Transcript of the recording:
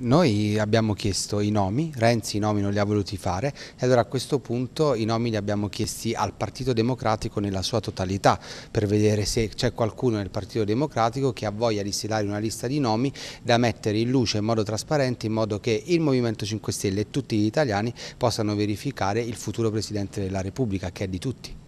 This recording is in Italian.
Noi abbiamo chiesto i nomi, Renzi i nomi non li ha voluti fare e allora a questo punto i nomi li abbiamo chiesti al Partito Democratico nella sua totalità per vedere se c'è qualcuno nel Partito Democratico che ha voglia di stilare una lista di nomi da mettere in luce in modo trasparente in modo che il Movimento 5 Stelle e tutti gli italiani possano verificare il futuro Presidente della Repubblica che è di tutti.